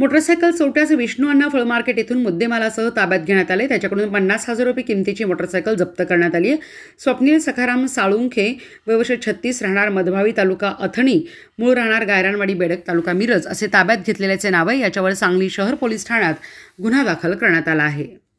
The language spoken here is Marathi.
मोटरसायकल चोरट्यास विष्णू अण्णा फळ मार्केट येथून मुद्देमालासह ताब्यात घेण्यात आले त्याच्याकडून पन्नास हजार रुपये किमतीची मोटरसायकल जप्त करण्यात आली आहे स्वप्नील सखाराम साळुंखे वयवर्ष छत्तीस राहणार मधभावी तालुका अथणी मूळ राहणार गायरानवाडी बेडक तालुका मिरज असे ताब्यात घेतलेल्याचे नाव आहे याच्यावर सांगली शहर पोलीस ठाण्यात गुन्हा दाखल करण्यात आला आहे